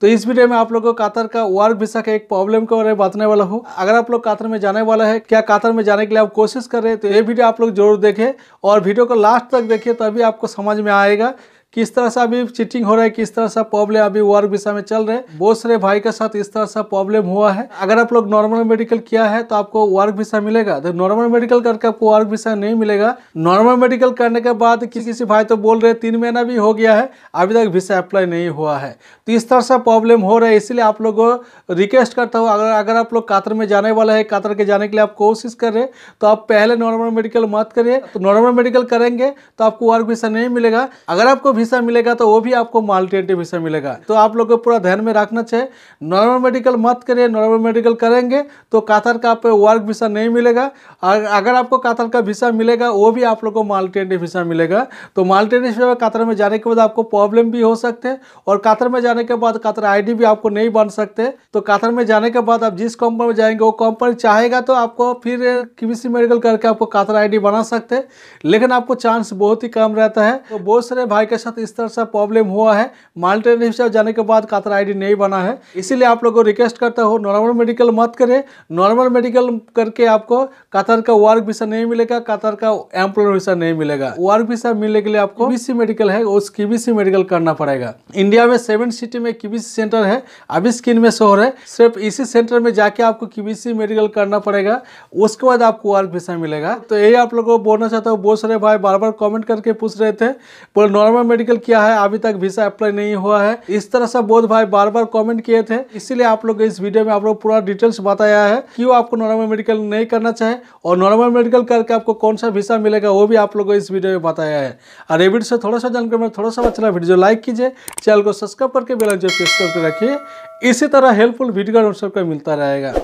तो इस वीडियो में आप लोगों को कातर का वर्क वीसा के एक प्रॉब्लम के बारे में बताने वाला हूँ अगर आप लोग कातर में जाने वाला है क्या कातर में जाने के लिए आप कोशिश कर रहे हैं तो ये वीडियो आप लोग जरूर देखें और वीडियो को लास्ट तक देखिए तो अभी आपको समझ में आएगा किस तरह से अभी चीटिंग हो रहा है किस तरह से प्रॉब्लम अभी वर्क विषय में चल रहे हैं बहुत सारे भाई के साथ इस तरह से प्रॉब्लम हुआ है अगर आप लोग नॉर्मल मेडिकल किया है तो आपको वर्क विषय मिलेगा तो नॉर्मल मेडिकल करके आपको वर्क विषय नहीं मिलेगा नॉर्मल मेडिकल करने के बाद किसी किसी भाई तो बोल रहे तीन महीना भी हो गया है अभी तक विषय अप्लाई नहीं हुआ है तो इस तरह से प्रॉब्लम हो रहा है इसलिए आप लोग रिक्वेस्ट करता हूँ अगर अगर आप लोग कातर में जाने वाला है कातर के जाने के लिए आप कोशिश कर रहे हैं तो आप पहले नॉर्मल मेडिकल मत करिए तो नॉर्मल मेडिकल करेंगे तो आपको वर्क विषय नहीं मिलेगा अगर आपको हिस्सा मिलेगा तो वो भी आपको माल्टेटिव हिस्सा मिलेगा तो आप लोग को पूरा ध्यान में रखना चाहिए नॉर्मल मेडिकल मत करिए नॉर्मल मेडिकल करेंगे तो कातर का आप वर्क वीसा नहीं मिलेगा अगर आपको कातर का वीसा मिलेगा वो भी आप लोग को माल्टेटिव हिस्सा मिलेगा तो माल्टेटिव कातर में जाने के बाद आपको प्रॉब्लम भी हो सकते हैं और कातर में जाने के बाद कातर आई भी आपको नहीं बन सकते तो कातर में जाने के बाद आप जिस कंपनी में जाएंगे वो कंपनी चाहेगा तो आपको फिर किसी मेडिकल करके आपको कातर आई बना सकते लेकिन आपको चांस बहुत ही कम रहता है तो बहुत सारे भाई के साथ साथ इस तरह से प्रॉब्लम हुआ है माल्टेन हिसाब जाने के बाद कातर आईडी नहीं बना है इसीलिए आप लोगों को रिक्वेस्ट करता हूँ नॉर्मल मेडिकल मत करें नॉर्मल मेडिकल करके आपको कातर का वर्क वीसा नहीं मिलेगा कातर का एम्प्लॉयर वीसा नहीं मिलेगा वर्क वीसा मिलने के लिए आपको बीसी मेडिकल है उस कीबीसी मेडिकल करना पड़ेगा इंडिया में सेवन सिटी में कीबीसी सेंटर है अभी स्किन में शोर है सिर्फ इसी सेंटर में जाके आपको कीबीसी मेडिकल करना पड़ेगा उसके बाद आपको वर्क वीसा मिलेगा तो यही आप लोगों को बोलना चाहता हूँ बहुत सारे भाई बार बार कॉमेंट करके पूछ रहे थे नॉर्मल मेडिकल किया है अभी तक वीसा अप्लाई नहीं हुआ है इस तरह से बोध भाई बार बार कॉमेंट किए थे इसीलिए आप लोग इस वीडियो में आप लोग पूरा डिटेल्स बताया है क्यों आपको नॉर्मल मेडिकल नहीं करना चाहे और नॉर्मल मेडिकल करके आपको कौन सा वीसा मिलेगा वो भी आप लोग इस वीडियो में बताया है और ये वीडियो से थोड़ा सा जानकर मैं थोड़ा सा अच्छा वीडियो लाइक कीजिए चैनल को सब्सक्राइब करके बेलाइन जो प्रेस करके रखिए इसी तरह हेल्पफुल वीडियो सबको मिलता रहेगा